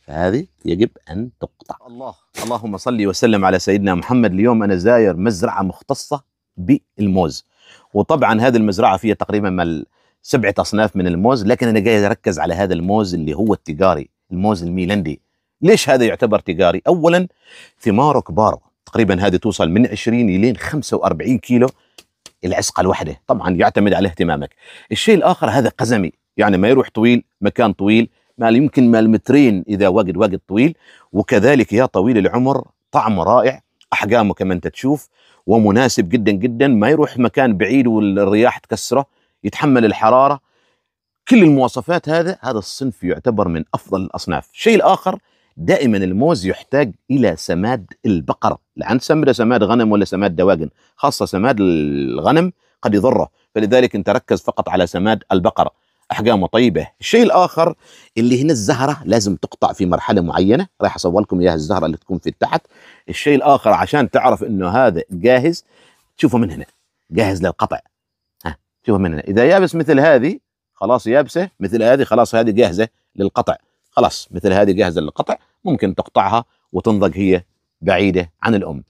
فهذه يجب ان تقطع الله اللهم صل وسلم على سيدنا محمد اليوم انا زاير مزرعه مختصه بالموز وطبعا هذه المزرعه فيها تقريبا سبعه اصناف من الموز لكن انا جاي اركز على هذا الموز اللي هو التجاري الموز الميلندي ليش هذا يعتبر تجاري اولا ثماره كبار تقريبا هذه توصل من 20 الى 45 كيلو العسقه الواحده طبعا يعتمد على اهتمامك الشيء الاخر هذا قزمي يعني ما يروح طويل مكان طويل ما يمكن ما المترين إذا وجد وجد طويل وكذلك يا طويل العمر طعم رائع أحجامه كما أنت تشوف ومناسب جدا جدا ما يروح مكان بعيد والرياح تكسره يتحمل الحرارة كل المواصفات هذا هذا الصنف يعتبر من أفضل الأصناف الشيء الآخر دائما الموز يحتاج الى سماد البقره لان تسمي سماد غنم ولا سماد دواجن خاصه سماد الغنم قد يضره فلذلك انت ركز فقط على سماد البقره احجامه طيبه الشيء الاخر اللي هنا الزهره لازم تقطع في مرحله معينه راح اصور لكم اياها الزهره اللي تكون في تحت الشيء الاخر عشان تعرف انه هذا جاهز تشوفه من هنا جاهز للقطع ها شوفه من هنا اذا يابس مثل هذه خلاص يابسه مثل هذه خلاص هذه جاهزه للقطع خلاص مثل هذه جاهزه للقطع ممكن تقطعها وتنضج هي بعيده عن الام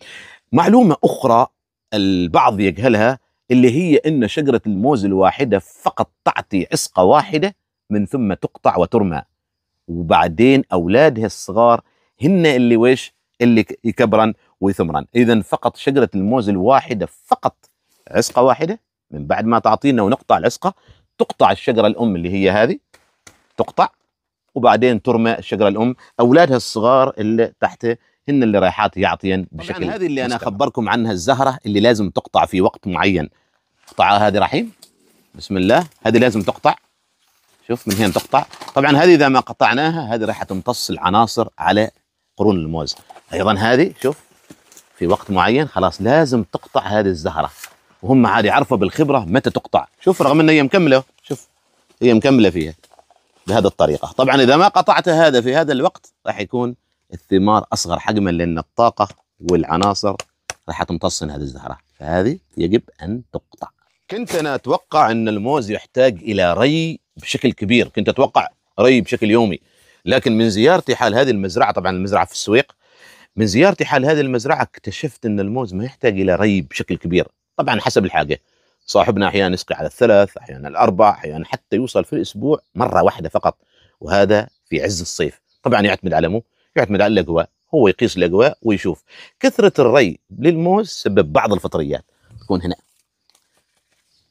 معلومه اخرى البعض يجهلها اللي هي ان شجره الموز الواحده فقط تعطي عصقه واحده من ثم تقطع وترمى وبعدين اولادها الصغار هن اللي ويش اللي يكبرن ويثمرن اذا فقط شجره الموز الواحده فقط عصقه واحده من بعد ما تعطينا ونقطع العصقه تقطع الشجره الام اللي هي هذه تقطع وبعدين ترمى الشجره الام اولادها الصغار اللي تحت هن اللي رايحات يعطين بشكل طبعا هذه اللي مستمع. انا اخبركم عنها الزهره اللي لازم تقطع في وقت معين قطعها هذه رحيم بسم الله هذه لازم تقطع شوف من هنا تقطع طبعا هذه اذا ما قطعناها هذه راح تمتص العناصر على قرون الموز ايضا هذه شوف في وقت معين خلاص لازم تقطع هذه الزهره وهم عاد يعرفوا بالخبره متى تقطع شوف رغم ان هي مكمله شوف هي مكمله فيها بهذه الطريقه طبعا اذا ما قطعت هذا في هذا الوقت راح يكون الثمار اصغر حجما لان الطاقه والعناصر راح تمتص هذه الزهره فهذه يجب ان تقطع كنت انا اتوقع ان الموز يحتاج الى ري بشكل كبير كنت اتوقع ري بشكل يومي لكن من زيارتي حال هذه المزرعه طبعا المزرعه في السويق من زيارتي حال هذه المزرعه اكتشفت ان الموز ما يحتاج الى ري بشكل كبير طبعا حسب الحاجه صاحبنا احيانا يسقي على الثلاث احيانا الاربع احيانا حتى يوصل في الاسبوع مره واحده فقط وهذا في عز الصيف طبعا يعتمد على مو يعتمد على الاجواء هو يقيس الاجواء ويشوف كثره الري للموز سبب بعض الفطريات تكون هنا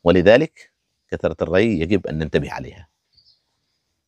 ولذلك كثره الري يجب ان ننتبه عليها